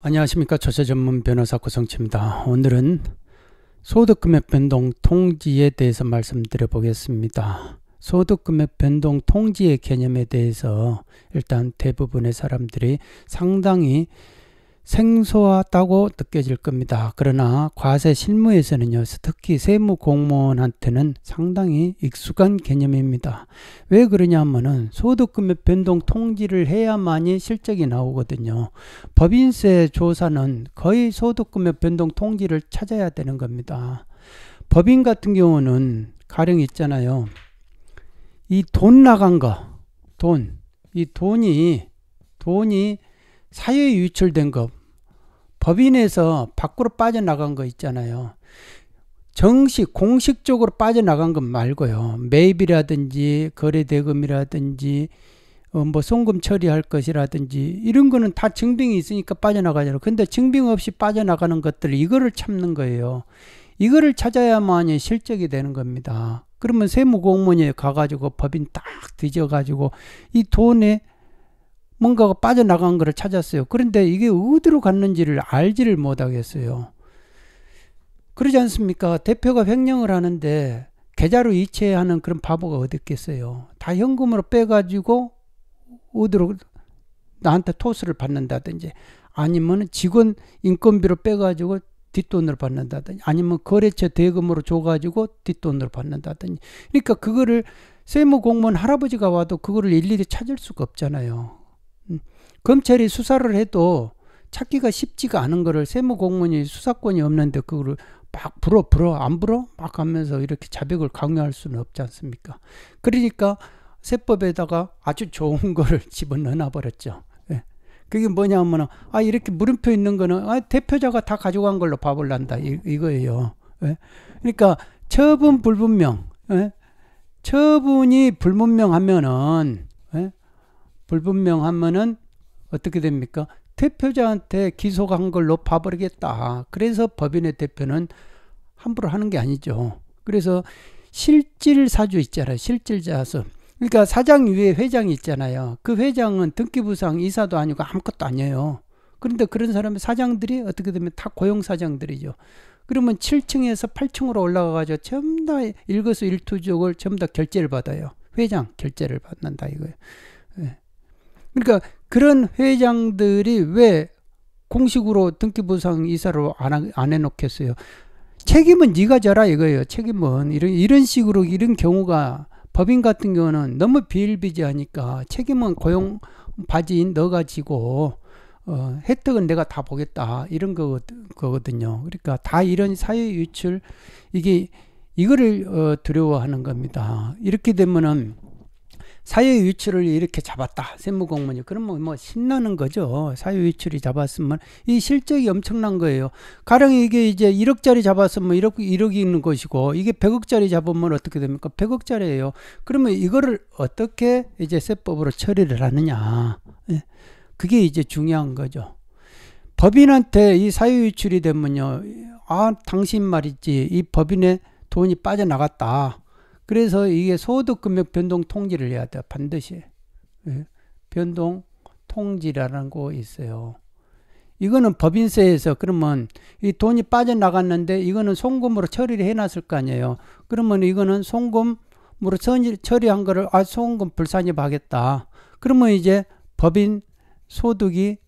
안녕하십니까 조세 전문 변호사 고성치입니다. 오늘은 소득금액 변동 통지에 대해서 말씀드려 보겠습니다. 소득금액 변동 통지의 개념에 대해서 일단 대부분의 사람들이 상당히 생소하다고 느껴질 겁니다. 그러나 과세 실무에서는요, 특히 세무 공무원한테는 상당히 익숙한 개념입니다. 왜 그러냐 면은 소득금액 변동 통지를 해야만이 실적이 나오거든요. 법인세 조사는 거의 소득금액 변동 통지를 찾아야 되는 겁니다. 법인 같은 경우는 가령 있잖아요. 이 돈 나간 거, 돈. 이 돈이, 돈이 사유에 유출된 것, 법인에서 밖으로 빠져나간 거 있잖아요. 정식 공식적으로 빠져나간 것 말고요. 매입이라든지 거래 대금이라든지 어, 뭐 송금 처리할 것이라든지 이런 거는 다 증빙이 있으니까 빠져나가잖아요. 근데 증빙 없이 빠져나가는 것들 이거를 참는 거예요. 이거를 찾아야만이 실적이 되는 겁니다. 그러면 세무공무원에 가가지고 법인 딱 뒤져가지고 이 돈에 뭔가가 빠져나간 것을 찾았어요. 그런데 이게 어디로 갔는지를 알지를 못하겠어요. 그러지 않습니까? 대표가 횡령을 하는데 계좌로 이체하는 그런 바보가 어디있겠어요다 현금으로 빼가지고 어디로 나한테 토스를 받는다든지 아니면 직원 인건비로 빼가지고 뒷돈으로 받는다든지 아니면 거래처 대금으로 줘가지고 뒷돈으로 받는다든지 그러니까 그거를 세무 공무원 할아버지가 와도 그거를 일일이 찾을 수가 없잖아요. 검찰이 수사를 해도 찾기가 쉽지가 않은 거를 세무공무원이 수사권이 없는데 그거를 막 불어 불어 안 불어 막 하면서 이렇게 자백을 강요할 수는 없지 않습니까? 그러니까 세법에다가 아주 좋은 거를 집어넣어 버렸죠. 예. 그게 뭐냐면은 아 이렇게 물음표 있는 거는 아 대표자가 다 가져간 걸로 밥을 난다 이, 이거예요. 예. 그러니까 처분 불분명. 예. 처분이 불분명하면은 예. 불분명하면은 어떻게 됩니까? 대표자한테 기소한 걸로 봐버리겠다. 그래서 법인의 대표는 함부로 하는 게 아니죠. 그래서 실질 사주 있잖아요. 실질 자수. 그러니까 사장 위에 회장이 있잖아요. 그 회장은 등기부상 이사도 아니고 아무것도 아니에요. 그런데 그런 사람의 사장들이 어떻게 되면 다 고용 사장들이죠. 그러면 7층에서 8층으로 올라가가지고 전부 다 일거수 일투족을 전부 다 결제를 받아요. 회장 결제를 받는다 이거예요. 예. 그러니까 그런 회장들이 왜 공식으로 등기부상 이사를 안, 안 해놓겠어요? 책임은 네가 져라 이거예요. 책임은 이런 이런 식으로 이런 경우가 법인 같은 경우는 너무 비일비재하니까 책임은 고용 바지인 너가 지고 어, 혜택은 내가 다 보겠다 이런 거, 거든요 그러니까 다 이런 사회 유출 이게 이거를 어, 두려워하는 겁니다. 이렇게 되면은 사유 유출을 이렇게 잡았다. 세무공무원이. 그러면 뭐, 뭐 신나는 거죠. 사유 유출이 잡았으면 이 실적이 엄청난 거예요. 가령 이게 이제 1억짜리 잡았으면 1억, 1억이 있는 것이고 이게 100억짜리 잡으면 어떻게 됩니까? 100억짜리예요. 그러면 이거를 어떻게 이제 세법으로 처리를 하느냐. 예. 그게 이제 중요한 거죠. 법인한테 이 사유 유출이 되면요. 아, 당신 말이지. 이법인에 돈이 빠져나갔다. 그래서 이게 소득금액 변동 통지를 해야 돼 반드시 예. 변동 통지라는 거 있어요. 이거는 법인세에서 그러면 이 돈이 빠져나갔는데 이거는 송금으로 처리를 해놨을 거 아니에요. 그러면 이거는 송금으로 처리, 한 거를 아 송금 불산입하겠다. 그러면 이제 법인 소득이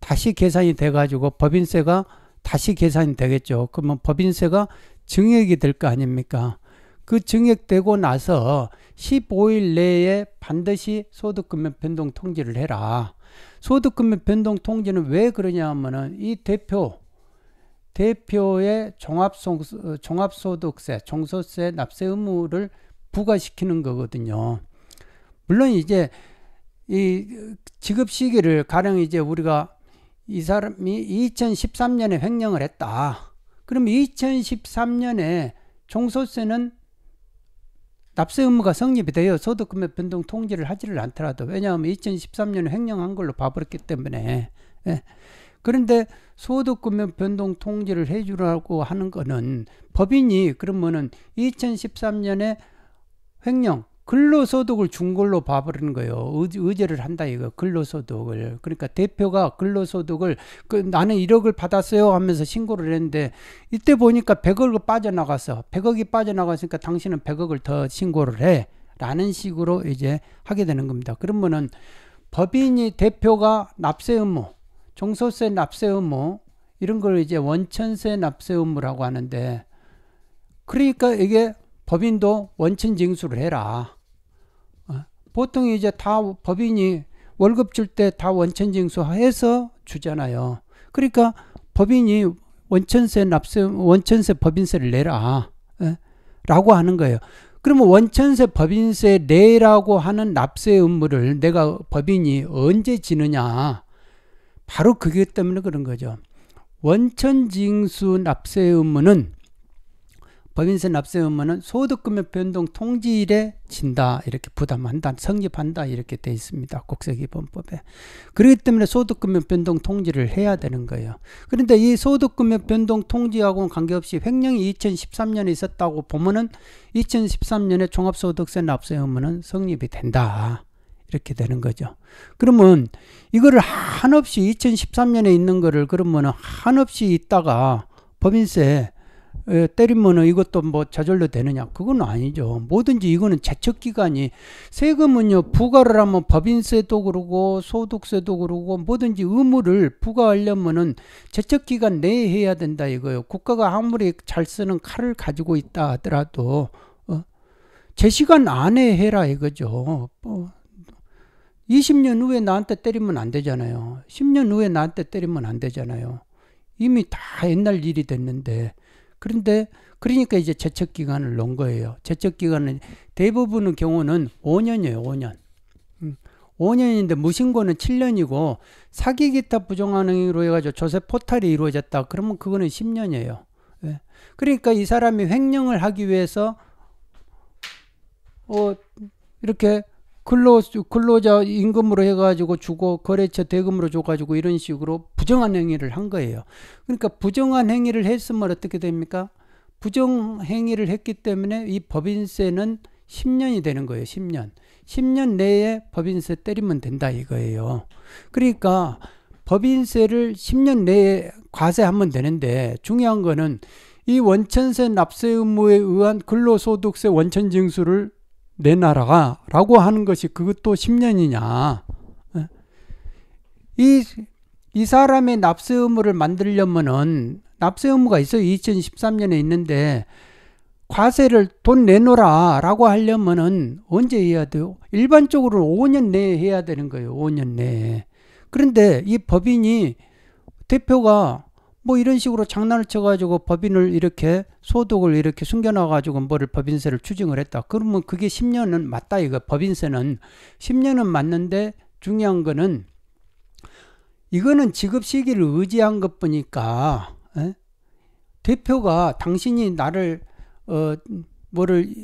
다시 계산이 돼가지고 법인세가 다시 계산이 되겠죠. 그러면 법인세가 증액이 될 거 아닙니까? 그 증액되고 나서 15일 내에 반드시 소득금액 변동 통지를 해라. 소득금액 변동 통지는 왜 그러냐 하면은 이 대표 대표의 종합소득세, 종소세 납세 의무를 부과시키는 거거든요. 물론 이제 이 지급 시기를 가령 이제 우리가 이 사람이 2013년에 횡령을 했다. 그럼 2013년에 종소세는 납세 의무가 성립이 되어 소득금액 변동 통지를 하지를 않더라도 왜냐하면 2013년에 횡령한 걸로 봐버렸기 때문에 예. 그런데 소득금액 변동 통지를 해주라고 하는 거는 법인이 그러면은 2013년에 횡령 근로소득을 준 걸로 봐버리는 거예요. 의제를 한다 이거 근로소득을. 그러니까 대표가 근로소득을 그, 나는 1억을 받았어요 하면서 신고를 했는데 이때 보니까 100억을 빠져나갔어. 100억이 빠져나갔으니까 당신은 100억을 더 신고를 해. 라는 식으로 이제 하게 되는 겁니다. 그러면은 법인이 대표가 납세 의무, 종소세 납세 의무 이런 걸 이제 원천세 납세 의무라고 하는데 그러니까 이게 법인도 원천 징수를 해라. 보통 이제 다 법인이 월급 줄 때 다 원천 징수해서 주잖아요. 그러니까 법인이 원천세 납세 원천세 법인세를 내라. 에? 예, 라고 하는 거예요. 그러면 원천세 법인세 내라고 하는 납세 의무를 내가 법인이 언제 지느냐? 바로 그게 때문에 그런 거죠. 원천징수 납세 의무는 법인세 납세 의무는 소득금액 변동 통지일에 진다 이렇게 부담한다 성립한다 이렇게 돼 있습니다 국세기본법에 그렇기 때문에 소득금액 변동 통지를 해야 되는 거예요 그런데 이소득금액 변동 통지하고는 관계없이 횡령이 2013년에 있었다고 보면은 2013년에 종합소득세 납세 의무는 성립이 된다 이렇게 되는 거죠 그러면 이거를 한없이 2013년에 있는 거를 그러면 한없이 있다가 법인세 예, 때리면은 이것도 뭐 좌절로 되느냐? 그건 아니죠. 뭐든지 이거는 재척 기간이 세금은요 부과를 하면 법인세도 그러고 소득세도 그러고 뭐든지 의무를 부과하려면은 재척 기간 내에 해야 된다 이거예요. 국가가 아무리 잘 쓰는 칼을 가지고 있다 하더라도 어? 제 시간 안에 해라 이거죠. 어. 뭐, 20년 후에 나한테 때리면 안 되잖아요. 10년 후에 나한테 때리면 안 되잖아요. 이미 다 옛날 일이 됐는데 그런데 그러니까 이제 제척 기간을 놓은 거예요. 제척 기간은 대부분의 경우는 5년이에요. 5년. 5년인데 음, 무신고는 7년이고 사기 기타 부정한 행위로 해가지고 조세 포탈이 이루어졌다. 그러면 그거는 10년이에요. 예. 그러니까 이 사람이 횡령을 하기 위해서 어 이렇게 근로 근로자 임금으로 해가지고 주고 거래처 대금으로 줘가지고 이런 식으로 부정한 행위를 한 거예요. 그러니까 부정한 행위를 했으면 어떻게 됩니까? 부정 행위를 했기 때문에 이 법인세는 10년이 되는 거예요. 10년. 10년 내에 법인세 때리면 된다 이거예요. 그러니까 법인세를 10년 내에 과세하면 되는데 중요한 거는 이 원천세 납세 의무에 의한 근로소득세 원천징수를 내 나라가 라고 하는 것이 그것도 10년이냐 예? 이, 이 사람의 납세 의무를 만들려면은 납세 의무가 있어요 2013년에 있는데 과세를 돈 내놓으라 라고 하려면은 언제 해야 돼요 일반적으로 5년 내에 해야 되는 거예요 5년 내에 그런데 이 법인이 대표가 뭐 이런 식으로 장난을 쳐가지고 법인을 이렇게 소득을 이렇게 숨겨놔가지고 뭐를 법인세를 추징을 했다. 그러면 그게 10년은 맞다 이거 법인세는 10년은 맞는데 중요한 거는 이거는 지급 시기를 의지한 것 보니까 에? 예? 대표가 당신이 나를 어 뭐를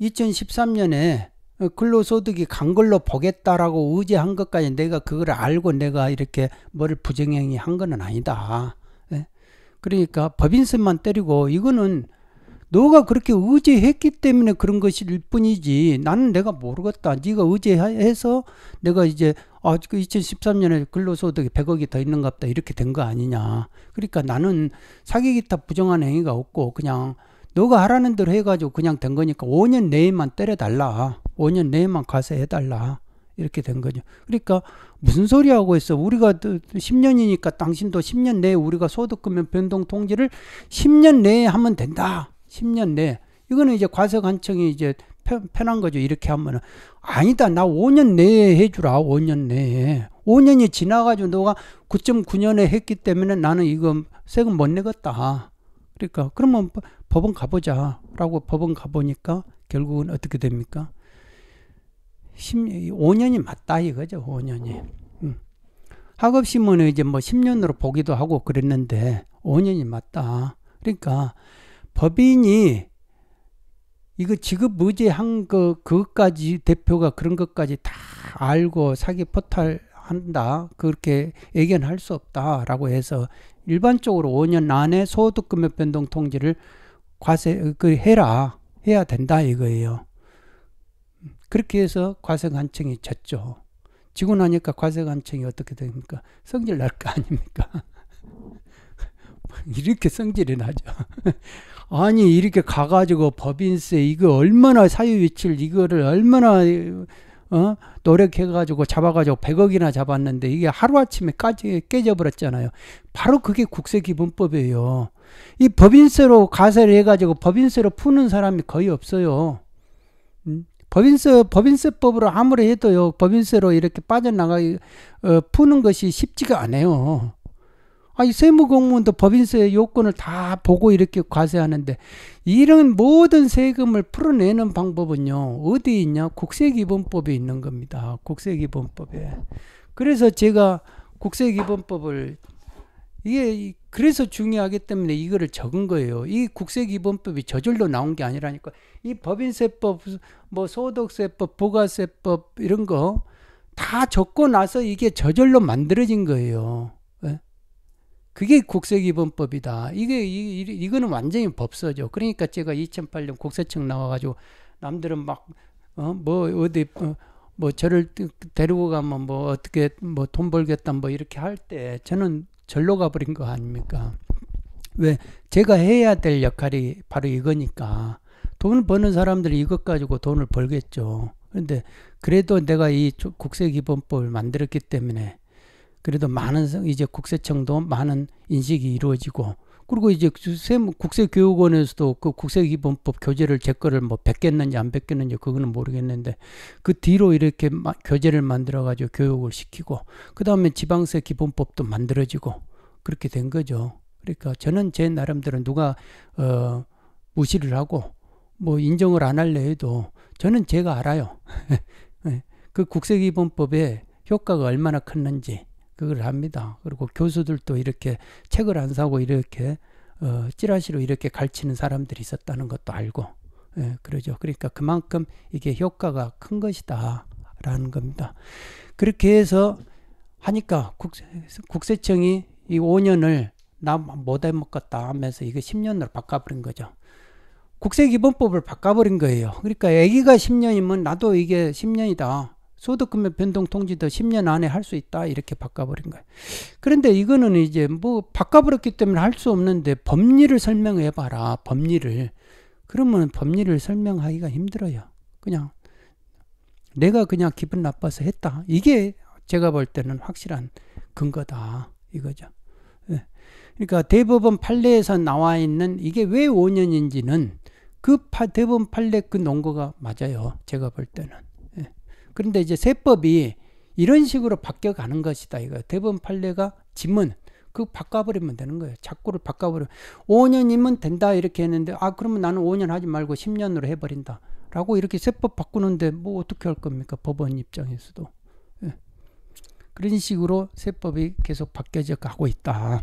2013년에 어, 근로소득이 간 걸로 보겠다라고 의지한 것까지 내가 그걸 알고 내가 이렇게 뭐를 부정행위 한 거는 아니다. 예? 그러니까 법인세만 때리고 이거는 너가 그렇게 의지했기 때문에 그런 것일 뿐이지 나는 내가 모르겠다. 네가 의지해서 내가 이제 아, 그 2013년에 근로소득이 100억이 더 있는 갑다 이렇게 된 거 아니냐. 그러니까 나는 사기기타 부정한 행위가 없고 그냥 너가 하라는 대로 해가지고 그냥 된 거니까 5년 내에만 때려달라. 5년 내에만 과세해달라. 이렇게 된 거죠. 그러니까 무슨 소리 하고 있어? 우리가 10년이니까 당신도 10년 내에 우리가 소득금면 변동 통지를 10년 내에 하면 된다. 10년 내에. 이거는 이제 과세관청이 이제 편한 거죠. 이렇게 하면은 아니다. 나 5년 내에 해주라. 5년 내에. 5년이 지나가지고 너가 9.9년에 했기 때문에 나는 이거 세금 못 내겠다. 그러니까 그러면 법원 가보자라고 법원 가보니까 결국은 어떻게 됩니까? 1 5년이 맞다 이거죠. 5년이. 음. 학업신문은 이제 뭐 10년으로 보기도 하고 그랬는데 5년이 맞다. 그러니까 법인이 이거 지급 무제한 거 그것까지 대표가 그런 것까지 다 알고 사기 포탈 한다 그렇게 예견할수 없다라고 해서 일반적으로 5년 안에 소득 금액 변동 통지를 과세 그 해라 해야 된다 이거예요. 그렇게 해서 과세관청이 졌죠. 지고 나니까 과세관청이 어떻게 됩니까? 성질 날 거 아닙니까? 이렇게 성질이 나죠. 아니 이렇게 가가지고 법인세 이거 얼마나 사유위치를 이거를 얼마나 어? 노력해가지고 잡아가지고 100억이나 잡았는데 이게 하루아침에 까지 깨져버렸잖아요. 바로 그게 국세기본법이에요. 이 법인세로 가세를 해가지고 법인세로 푸는 사람이 거의 없어요. 음? 법인세 법인세법으로 아무리 해도요 법인세로 이렇게 빠져나가기 어, 푸는 것이 쉽지가 않아요. 아니 세무공무원도 법인세 요건을 다 보고 이렇게 과세하는데 이런 모든 세금을 풀어내는 방법은요 어디 있냐 국세기본법에 있는 겁니다 국세기본법에 그래서 제가 국세기본법을 이게 그래서 중요하기 때문에 이거를 적은 거예요. 이 국세기본법이 저절로 나온 게 아니라니까. 이 법인세법, 뭐 소득세법, 부가세법 이런 거 다 적고 나서 이게 저절로 만들어진 거예요. 예? 그게 국세기본법이다. 이게 이, 이거는 완전히 법서죠. 그러니까 제가 2008년 국세청 나와가지고 남들은 막뭐 어, 뭐 디 어, 뭐 저를 데리고 가면 뭐 어떻게 뭐 돈 벌겠다 뭐 이렇게 할 때 저는 절로 가버린 거 아닙니까? 왜 제가 해야 될 역할이 바로 이거니까 돈 버는 사람들이 이것 가지고 돈을 벌겠죠. 그런데 그래도 내가 이 국세기본법을 만들었기 때문에 그래도 많은 이제 국세청도 많은 인식이 이루어지고 그리고 이제 그 국세교육원에서도 그 국세기본법 교재를 제 거를 뭐뺏겠는지안뺏겠는지 그거는 모르겠는데 그 뒤로 이렇게 교재를 만들어 가지고 교육을 시키고 그 다음에 지방세 기본법도 만들어지고 그렇게 된 거죠. 그러니까 저는 제 나름대로 누가 어 무시를 하고 뭐 인정을 안 할래 해도 저는 제가 알아요. 예. 그 국세기본법의 효과가 얼마나 컸는지 그걸 합니다. 그리고 교수들도 이렇게 책을 안 사고 이렇게 어, 찌라시로 이렇게 갈치는 사람들이 있었다는 것도 알고 예, 그러죠. 그러니까 그만큼 이게 효과가 큰 것이다라는 겁니다. 그렇게 해서 하니까 국세, 청이이 5년을 나 못해 먹겠다 하면서 이거 10년으로 바꿔버린 거죠. 국세기본법을 바꿔버린 거예요. 그러니까 아기가 10년이면 나도 이게 10년이다. 소득금액 변동 통지도 10년 안에 할 수 있다 이렇게 바꿔버린 거예요. 그런데 이거는 이제 뭐 바꿔버렸기 때문에 할 수 없는데 법리를 설명해봐라 법리를 그러면 법리를 설명하기가 힘들어요. 그냥 내가 그냥 기분 나빠서 했다 이게 제가 볼 때는 확실한 근거다 이거죠. 예. 그러니까 대법원 판례에서 나와 있는 이게 왜 5년인지는 그 대법원 판례 그 논거가 맞아요. 제가 볼 때는. 그런데 이제 세법이 이런 식으로 바뀌어가는 것이다. 이거 대법원 판례가 지문 그 바꿔버리면 되는 거예요. 자꾸를 바꿔버려 5년이면 된다 이렇게 했는데 아 그러면 나는 5년 하지 말고 10년으로 해버린다. 라고 이렇게 세법 바꾸는데 뭐 어떻게 할 겁니까? 법원 입장에서도. 예. 그런 식으로 세법이 계속 바뀌어져 가고 있다.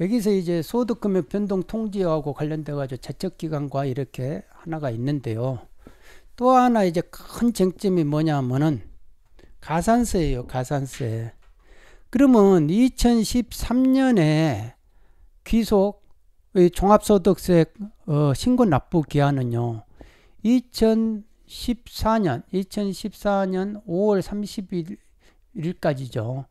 여기서 이제 소득금액 변동 통제하고 관련돼 가지고 재척기관과 이렇게 하나가 있는데요. 또 하나 이제 큰 쟁점이 뭐냐면은 가산세예요, 가산세. 그러면 2013년에 귀속 종합소득세 어, 신고 납부 기한은요. 2014년 2014년 5월 31일까지죠.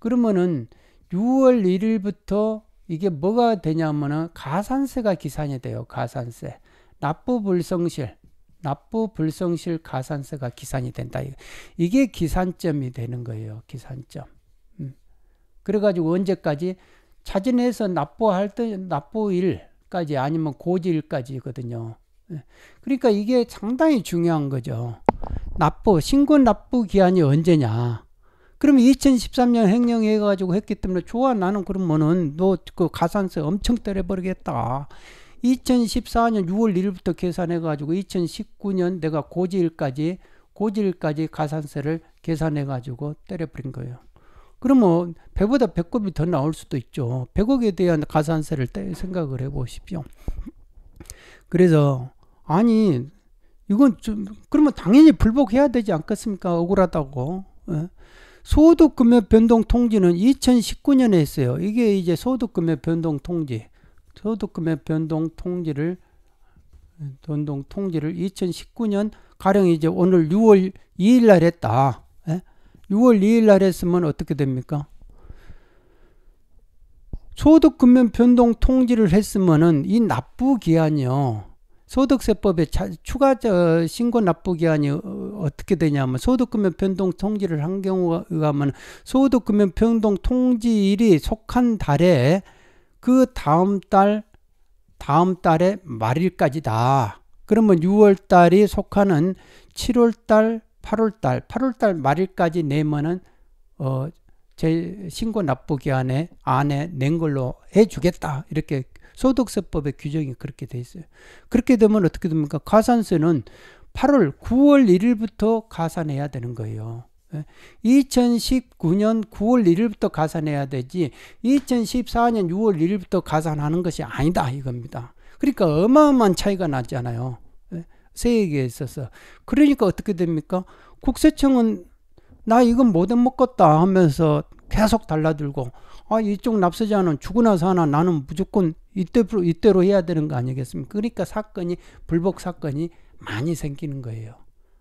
그러면은 6월 1일부터 이게 뭐가 되냐면은 가산세가 기산이 돼요. 가산세. 납부 불성실. 납부 불성실 가산세가 기산이 된다. 이게 기산점이 되는 거예요. 기산점. 음. 그래가지고 언제까지 차진해서 납부할 때 납부일까지 아니면 고지일까지거든요. 예. 그러니까 이게 상당히 중요한 거죠. 납부 신고 납부 기한이 언제냐? 그러면 2013년 횡령해가지고 했기 때문에 좋아 나는 그러면은 너 그 가산세 엄청 때려버리겠다. 2014년 6월 1일부터 계산해 가지고 2019년 내가 고지일까지 고지일까지 가산세를 계산해 가지고 때려버린 거예요. 그러면 100보다 100급이 더 나올 수도 있죠. 100억에 대한 가산세를 생각을 해 보십시오. 그래서 아니 이건 좀 그러면 당연히 불복해야 되지 않겠습니까? 억울하다고. 예. 소득금액 변동 통지는 2019년에 했어요. 이게 이제 소득금액 변동 통지. 소득금액 변동 통지를 변동 통지를 2019년 가령 이제 오늘 6월 2일 날 했다. 에? 예? 6월 2일 날 했으면 어떻게 됩니까? 소득금면 변동 통지를 했으면은 이 납부 기한이요. 소득세법에 자, 추가 저, 신고 납부 기한이 어, 떻게 되냐면 소득금면 변동 통지를 한 경우가 하면 소득금면 변동 통지일이 속한 달에 그 다음 달 다음 달의 말일까지다. 그러면 6월 달이 속하는 7월 달, 8월 달, 8월 달 말일까지 내면은 어, 제 신고 납부 기한에 안에 낸 걸로 해주겠다. 이렇게 소득세법의 규정이 그렇게 돼 있어요. 그렇게 되면 어떻게 됩니까? 가산세는 8월, 9월 1일부터 가산해야 되는 거예요. 2019년 예? 9월 1일부터 가산해야 되지 2014년 6월 1일부터 가산하는 것이 아니다 이겁니다. 그러니까 어마어마한 차이가 나잖아요. 예? 세액에 있어서. 그러니까 어떻게 됩니까? 국세청은 나 이건 못해 먹겠다 하면서 계속 달라들고 아 이쪽 납세자는 죽으나 사나 나는 무조건 이때로 이때로 해야 되는 거 아니겠습니까? 그러니까 사건이 불복 사건이 많이 생기는 거예요.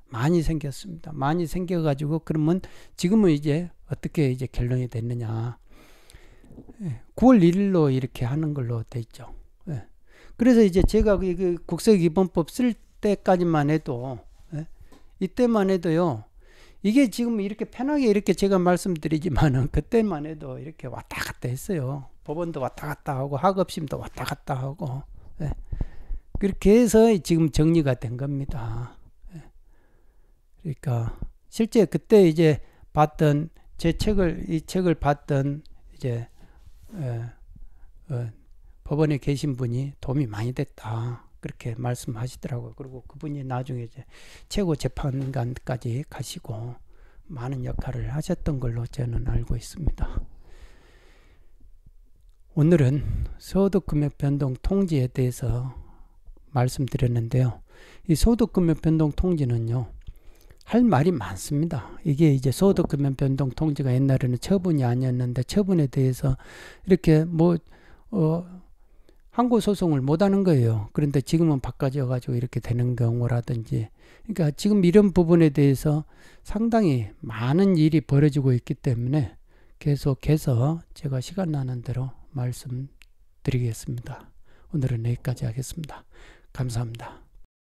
많이 생겼습니다. 많이 생겨가지고 그러면 지금은 이제 어떻게 이제 결론이 됐느냐. 9월 예, 1일로 이렇게 하는 걸로 돼 있죠. 예. 그래서 이제 제가 그, 그 국세기본법 쓸 때까지만 해도 예, 이때만 해도요. 이게 지금 이렇게 편하게 이렇게 제가 말씀드리지만은 그때만 해도 이렇게 왔다 갔다 했어요. 법원도 왔다 갔다 하고 학업심도 왔다 갔다 하고 그렇게 해서 지금 정리가 된 겁니다. 그러니까 실제 그때 이제 봤던 제 책을 이 책을 봤던 이제 에, 어, 법원에 계신 분이 도움이 많이 됐다 그렇게 말씀하시더라고요. 그리고 그분이 나중에 이제 최고 재판관까지 가시고 많은 역할을 하셨던 걸로 저는 알고 있습니다. 오늘은 소득금액 변동 통지에 대해서 말씀드렸는데요. 이 소득금액 변동 통지는요. 할 말이 많습니다. 이게 이제 소득금여 변동 통지가 옛날에는 처분이 아니었는데 처분에 대해서 이렇게 뭐 어, 항고 소송을 못 하는 거예요. 그런데 지금은 바꿔져 가지고 이렇게 되는 경우라든지 그러니까 지금 이런 부분에 대해서 상당히 많은 일이 벌어지고 있기 때문에 계속해서 제가 시간 나는 대로 말씀드리겠습니다. 오늘은 여기까지 하겠습니다. 감사합니다.